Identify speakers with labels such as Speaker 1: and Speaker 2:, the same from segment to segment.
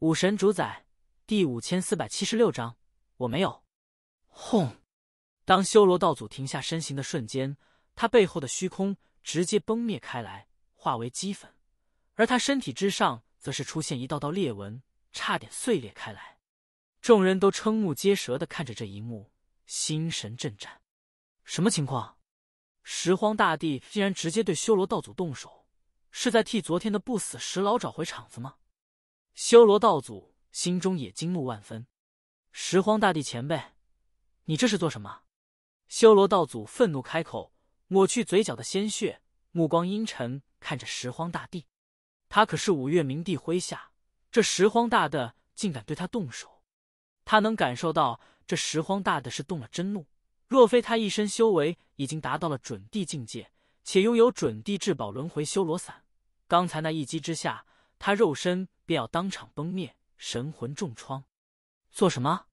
Speaker 1: 武神主宰第五千四百七十六章，我没有。轰！当修罗道祖停下身形的瞬间，他背后的虚空直接崩灭开来，化为齑粉；而他身体之上，则是出现一道道裂纹，差点碎裂开来。众人都瞠目结舌的看着这一幕，心神震颤。什么情况？拾荒大帝竟然直接对修罗道祖动手，是在替昨天的不死石老找回场子吗？修罗道祖心中也惊怒万分，拾荒大帝前辈，你这是做什么？修罗道祖愤怒开口，抹去嘴角的鲜血，目光阴沉看着拾荒大帝。他可是五岳冥帝麾下，这拾荒大的竟敢对他动手！他能感受到这拾荒大的是动了真怒。若非他一身修为已经达到了准帝境界，且拥有准帝至宝轮回修罗伞，刚才那一击之下，他肉身。便要当场崩灭，神魂重创。做什么？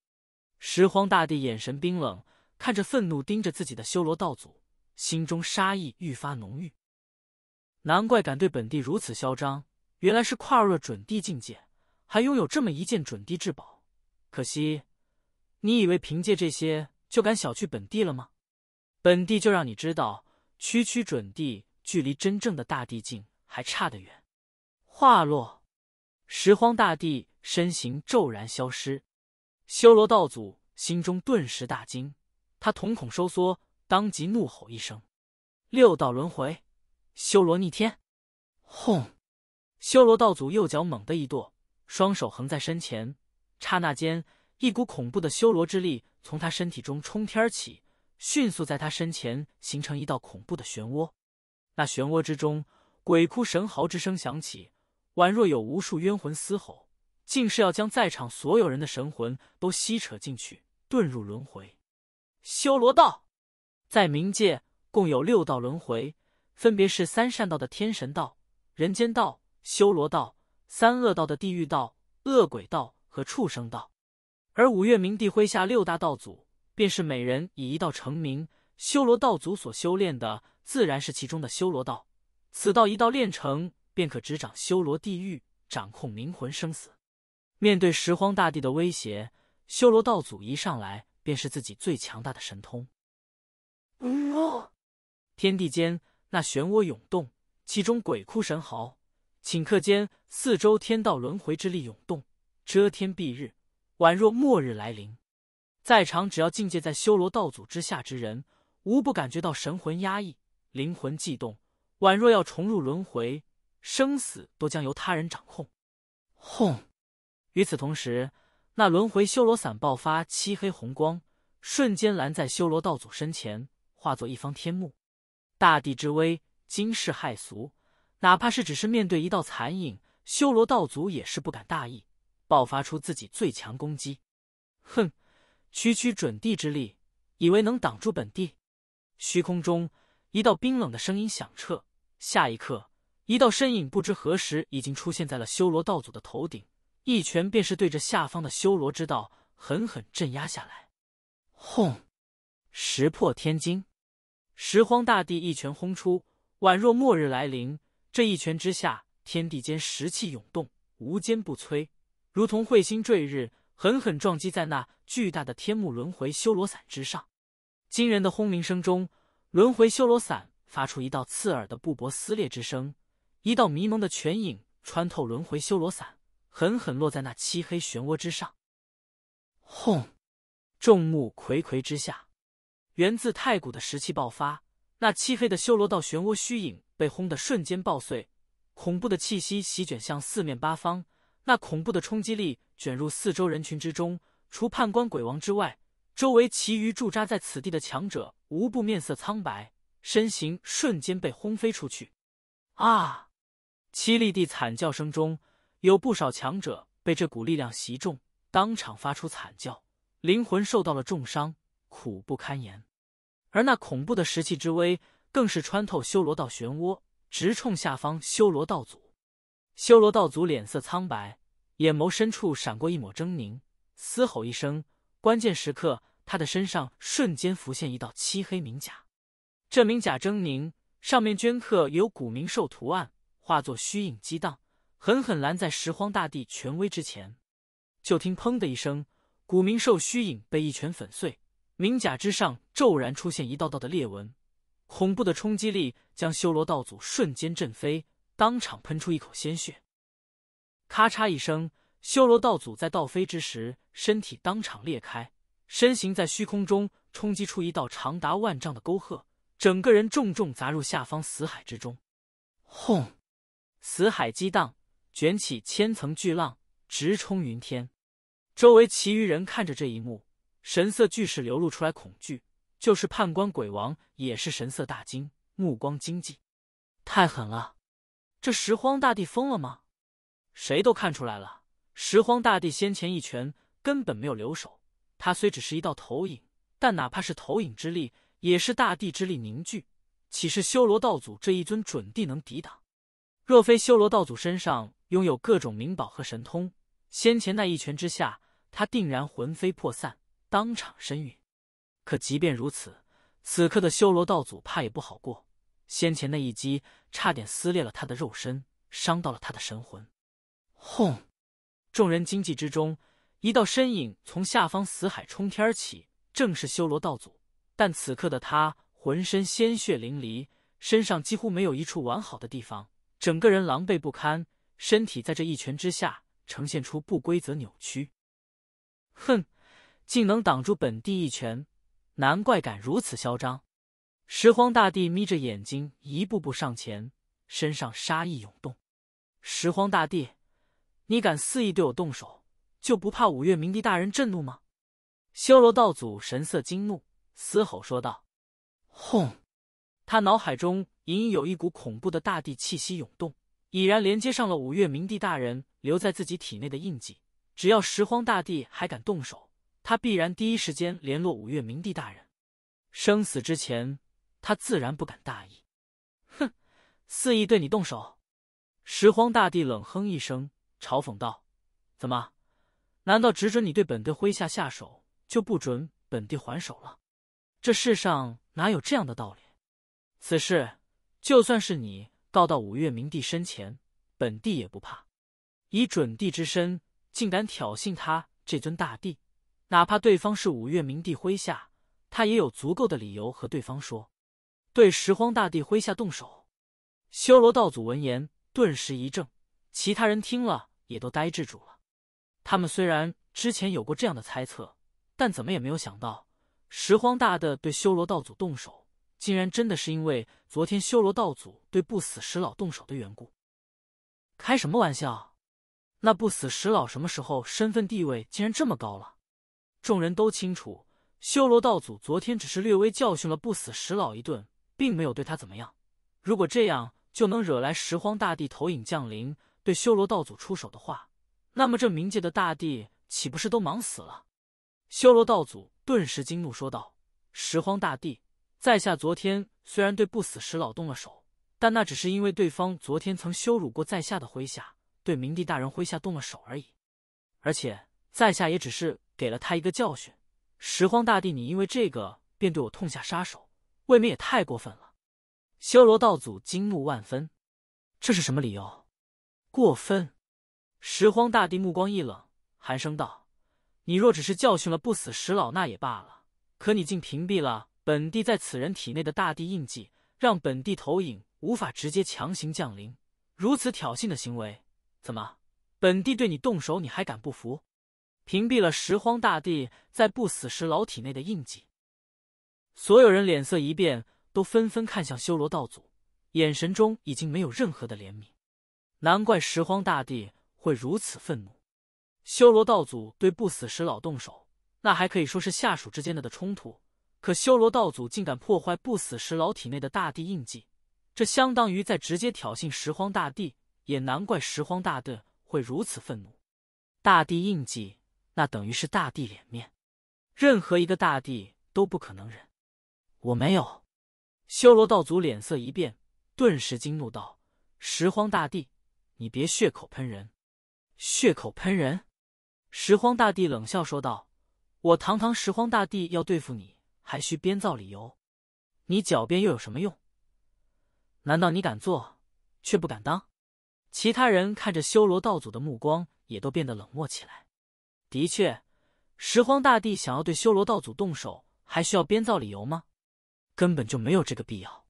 Speaker 1: 拾荒大帝眼神冰冷，看着愤怒盯着自己的修罗道祖，心中杀意愈发浓郁。难怪敢对本地如此嚣张，原来是跨入了准帝境界，还拥有这么一件准帝至宝。可惜，你以为凭借这些就敢小觑本地了吗？本地就让你知道，区区准帝距离真正的大地境还差得远。话落。拾荒大帝身形骤然消失，修罗道祖心中顿时大惊，他瞳孔收缩，当即怒吼一声：“六道轮回，修罗逆天！”轰！修罗道祖右脚猛地一跺，双手横在身前，刹那间，一股恐怖的修罗之力从他身体中冲天而起，迅速在他身前形成一道恐怖的漩涡。那漩涡之中，鬼哭神嚎之声响起。宛若有无数冤魂嘶吼，竟是要将在场所有人的神魂都吸扯进去，遁入轮回。修罗道，在冥界共有六道轮回，分别是三善道的天神道、人间道、修罗道；三恶道的地狱道、恶鬼道和畜生道。而五岳冥帝麾下六大道祖，便是每人以一道成名。修罗道祖所修炼的，自然是其中的修罗道。此道一道练成。便可执掌修罗地狱，掌控灵魂生死。面对拾荒大帝的威胁，修罗道祖一上来便是自己最强大的神通。天地间那漩涡涌动，其中鬼哭神嚎，顷刻间四周天道轮回之力涌动，遮天蔽日，宛若末日来临。在场只要境界在修罗道祖之下之人，无不感觉到神魂压抑，灵魂悸动，宛若要重入轮回。生死都将由他人掌控。轰！与此同时，那轮回修罗伞爆发漆黑红光，瞬间拦在修罗道祖身前，化作一方天幕。大地之威，惊世骇俗。哪怕是只是面对一道残影，修罗道祖也是不敢大意，爆发出自己最强攻击。哼，区区准地之力，以为能挡住本帝？虚空中，一道冰冷的声音响彻。下一刻。一道身影不知何时已经出现在了修罗道祖的头顶，一拳便是对着下方的修罗之道狠狠镇压下来。轰！石破天惊，拾荒大帝一拳轰出，宛若末日来临。这一拳之下，天地间石气涌动，无坚不摧，如同彗星坠日，狠狠撞击在那巨大的天幕轮回修罗伞之上。惊人的轰鸣声中，轮回修罗伞发出一道刺耳的布帛撕裂之声。一道迷蒙的拳影穿透轮回修罗伞，狠狠落在那漆黑漩涡之上。轰！众目睽睽之下，源自太古的石气爆发，那漆黑的修罗道漩涡虚影被轰得瞬间爆碎，恐怖的气息席卷向四面八方。那恐怖的冲击力卷入四周人群之中，除判官鬼王之外，周围其余驻扎在此地的强者无不面色苍白，身形瞬间被轰飞出去。啊！凄厉地惨叫声中，有不少强者被这股力量袭中，当场发出惨叫，灵魂受到了重伤，苦不堪言。而那恐怖的石气之威，更是穿透修罗道漩涡，直冲下方修罗道祖。修罗道祖脸色苍白，眼眸深处闪过一抹狰狞，嘶吼一声。关键时刻，他的身上瞬间浮现一道漆黑明甲，这名甲狰狞，上面镌刻有古冥兽图案。化作虚影激荡，狠狠拦在拾荒大帝权威之前。就听“砰”的一声，古明兽虚影被一拳粉碎，明甲之上骤然出现一道道的裂纹，恐怖的冲击力将修罗道祖瞬间震飞，当场喷出一口鲜血。咔嚓一声，修罗道祖在倒飞之时，身体当场裂开，身形在虚空中冲击出一道长达万丈的沟壑，整个人重重砸入下方死海之中。轰！死海激荡，卷起千层巨浪，直冲云天。周围其余人看着这一幕，神色俱是流露出来恐惧。就是判官鬼王，也是神色大惊，目光惊悸。太狠了！这拾荒大帝疯了吗？谁都看出来了，拾荒大帝先前一拳根本没有留手。他虽只是一道投影，但哪怕是投影之力，也是大地之力凝聚，岂是修罗道祖这一尊准帝能抵挡？若非修罗道祖身上拥有各种灵宝和神通，先前那一拳之下，他定然魂飞魄散，当场身陨。可即便如此，此刻的修罗道祖怕也不好过。先前那一击，差点撕裂了他的肉身，伤到了他的神魂。轰！众人惊悸之中，一道身影从下方死海冲天而起，正是修罗道祖。但此刻的他浑身鲜血淋漓，身上几乎没有一处完好的地方。整个人狼狈不堪，身体在这一拳之下呈现出不规则扭曲。哼，竟能挡住本帝一拳，难怪敢如此嚣张。拾荒大帝眯着眼睛，一步步上前，身上杀意涌动。拾荒大帝，你敢肆意对我动手，就不怕五岳冥帝大人震怒吗？修罗道祖神色惊怒，嘶吼说道：“轰！”他脑海中。隐隐有一股恐怖的大地气息涌动，已然连接上了五岳明帝大人留在自己体内的印记。只要拾荒大帝还敢动手，他必然第一时间联络五岳明帝大人。生死之前，他自然不敢大意。哼！肆意对你动手，拾荒大帝冷哼一声，嘲讽道：“怎么？难道只准你对本帝麾下下手，就不准本帝还手了？这世上哪有这样的道理？此事。”就算是你告到五岳明帝身前，本帝也不怕。以准帝之身，竟敢挑衅他这尊大帝，哪怕对方是五岳明帝麾下，他也有足够的理由和对方说，对拾荒大帝麾下动手。修罗道祖闻言顿时一怔，其他人听了也都呆滞住了。他们虽然之前有过这样的猜测，但怎么也没有想到拾荒大帝对修罗道祖动手。竟然真的是因为昨天修罗道祖对不死石老动手的缘故？开什么玩笑！那不死石老什么时候身份地位竟然这么高了？众人都清楚，修罗道祖昨天只是略微教训了不死石老一顿，并没有对他怎么样。如果这样就能惹来拾荒大帝投影降临，对修罗道祖出手的话，那么这冥界的大地岂不是都忙死了？修罗道祖顿时惊怒说道：“拾荒大帝！”在下昨天虽然对不死石老动了手，但那只是因为对方昨天曾羞辱过在下的麾下，对明帝大人麾下动了手而已。而且在下也只是给了他一个教训。拾荒大帝，你因为这个便对我痛下杀手，未免也太过分了。修罗道祖惊怒万分，这是什么理由？过分！拾荒大帝目光一冷，寒声道：“你若只是教训了不死石老，那也罢了。可你竟屏蔽了。”本地在此人体内的大地印记，让本地投影无法直接强行降临。如此挑衅的行为，怎么？本地对你动手，你还敢不服？屏蔽了拾荒大帝在不死时老体内的印记，所有人脸色一变，都纷纷看向修罗道祖，眼神中已经没有任何的怜悯。难怪拾荒大帝会如此愤怒。修罗道祖对不死时老动手，那还可以说是下属之间的的冲突。可修罗道祖竟敢破坏不死石老体内的大地印记，这相当于在直接挑衅拾荒大帝，也难怪拾荒大帝会如此愤怒。大地印记，那等于是大地脸面，任何一个大帝都不可能忍。我没有。修罗道祖脸色一变，顿时惊怒道：“拾荒大帝，你别血口喷人！”血口喷人！拾荒大帝冷笑说道：“我堂堂拾荒大帝要对付你。”还需编造理由，你狡辩又有什么用？难道你敢做却不敢当？其他人看着修罗道祖的目光也都变得冷漠起来。的确，拾荒大帝想要对修罗道祖动手，还需要编造理由吗？根本就没有这个必要。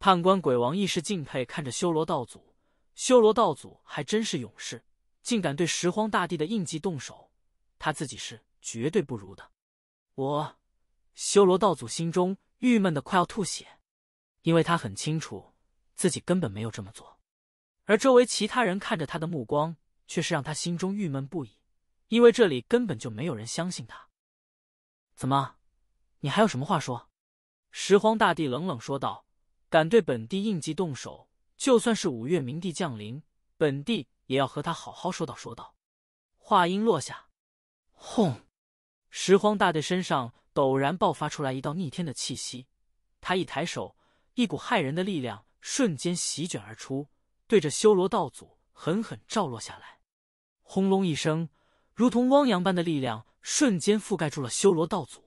Speaker 1: 判官鬼王一时敬佩看着修罗道祖，修罗道祖还真是勇士，竟敢对拾荒大帝的印记动手，他自己是绝对不如的。我。修罗道祖心中郁闷的快要吐血，因为他很清楚自己根本没有这么做，而周围其他人看着他的目光却是让他心中郁闷不已，因为这里根本就没有人相信他。怎么，你还有什么话说？拾荒大帝冷冷说道：“敢对本地印记动手，就算是五岳冥帝降临，本地也要和他好好说道说道。”话音落下，轰！拾荒大帝身上。陡然爆发出来一道逆天的气息，他一抬手，一股骇人的力量瞬间席卷而出，对着修罗道祖狠狠照落下来。轰隆一声，如同汪洋般的力量瞬间覆盖住了修罗道祖。